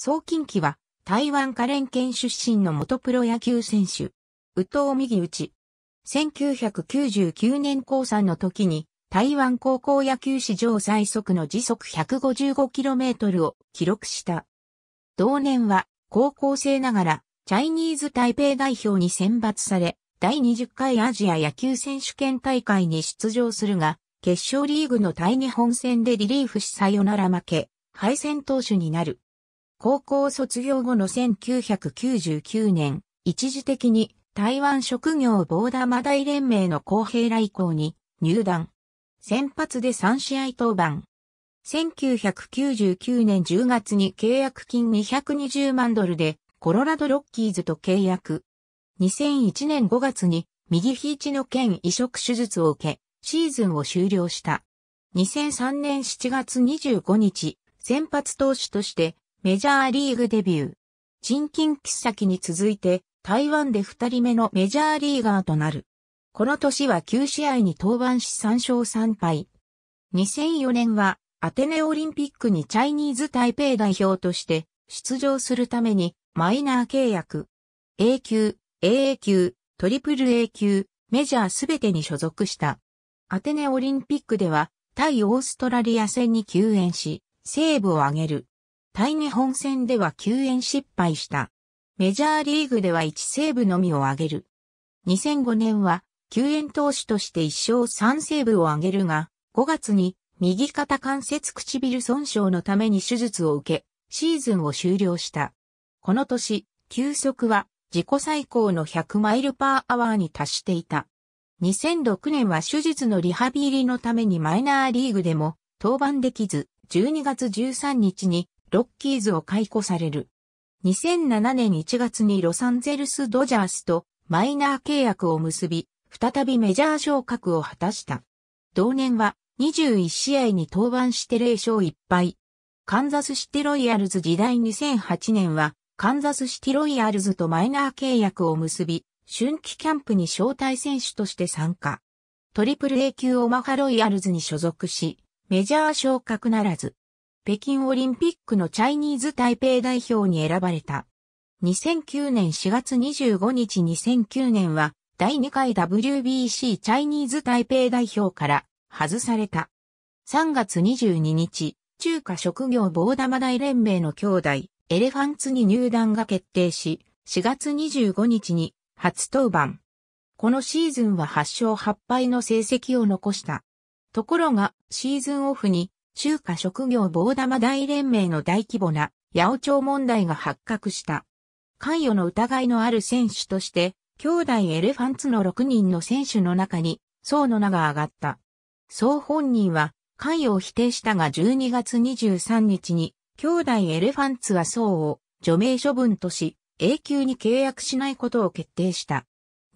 総近畿は台湾花蓮県出身の元プロ野球選手。宇藤右内。1999年高3の時に台湾高校野球史上最速の時速 155km を記録した。同年は高校生ながらチャイニーズ台北代表に選抜され、第20回アジア野球選手権大会に出場するが、決勝リーグの対日本戦でリリーフしサヨナラ負け、敗戦投手になる。高校卒業後の1999年、一時的に台湾職業ボーダーマダイ連盟の公平来校に入団。先発で3試合登板。1999年10月に契約金220万ドルでコロラドロッキーズと契約。2001年5月に右肘の剣移植手術を受け、シーズンを終了した。2003年7月25日、先発投手としてメジャーリーグデビュー。陳金喫先に続いて、台湾で二人目のメジャーリーガーとなる。この年は9試合に登板し3勝3敗。2004年は、アテネオリンピックにチャイニーズ台北代表として出場するためにマイナー契約。A 級、AA 級、トリプル A 級、メジャーすべてに所属した。アテネオリンピックでは対オーストラリア戦に救援し、セーブを挙げる。対日本戦では救援失敗した。メジャーリーグでは1セーブのみを挙げる。2005年は救援投手として1勝3セーブを挙げるが、5月に右肩関節唇損傷のために手術を受け、シーズンを終了した。この年、球速は自己最高の100マイルパーアワーに達していた。2006年は手術のリハビリのためにマイナーリーグでも登板できず、12月13日にロッキーズを解雇される。2007年1月にロサンゼルスドジャースとマイナー契約を結び、再びメジャー昇格を果たした。同年は21試合に登板して0勝1敗。カンザスシティロイヤルズ時代2008年は、カンザスシティロイヤルズとマイナー契約を結び、春季キャンプに招待選手として参加。トリプル A 級オマハロイヤルズに所属し、メジャー昇格ならず。北京オリンピックのチャイニーズ台北代表に選ばれた。2009年4月25日2009年は第2回 WBC チャイニーズ台北代表から外された。3月22日、中華職業棒玉大連盟の兄弟、エレファンツに入団が決定し、4月25日に初登板。このシーズンは8勝8敗の成績を残した。ところが、シーズンオフに中華職業棒玉大連盟の大規模な八百長問題が発覚した。関与の疑いのある選手として、兄弟エレファンツの6人の選手の中に、層の名が上がった。総本人は、関与を否定したが12月23日に、兄弟エレファンツは層を除名処分とし、永久に契約しないことを決定した。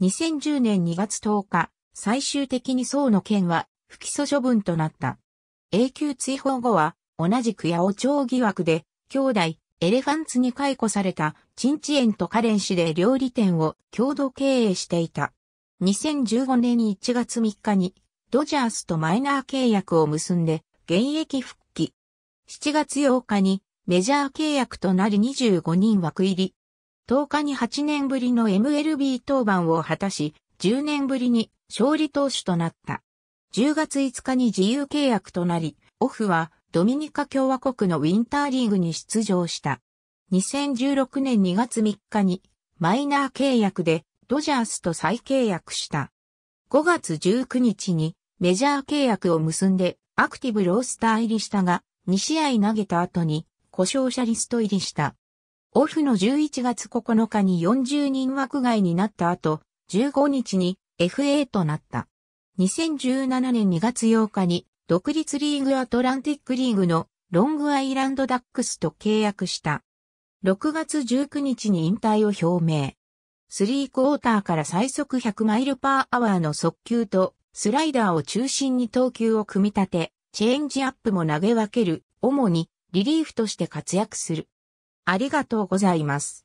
2010年2月10日、最終的に宋の件は不起訴処分となった。永久追放後は、同じく八尾町疑惑で、兄弟、エレファンツに解雇された、チンチエンとカレン氏で料理店を共同経営していた。2015年1月3日に、ドジャースとマイナー契約を結んで、現役復帰。7月8日に、メジャー契約となり25人枠入り。10日に8年ぶりの MLB 登板を果たし、10年ぶりに勝利投手となった。10月5日に自由契約となり、オフはドミニカ共和国のウィンターリーグに出場した。2016年2月3日にマイナー契約でドジャースと再契約した。5月19日にメジャー契約を結んでアクティブロースター入りしたが2試合投げた後に故障者リスト入りした。オフの11月9日に40人枠外になった後15日に FA となった。2017年2月8日に独立リーグアトランティックリーグのロングアイランドダックスと契約した。6月19日に引退を表明。スリークォーターから最速100マイルパーアワーの速球とスライダーを中心に投球を組み立て、チェンジアップも投げ分ける、主にリリーフとして活躍する。ありがとうございます。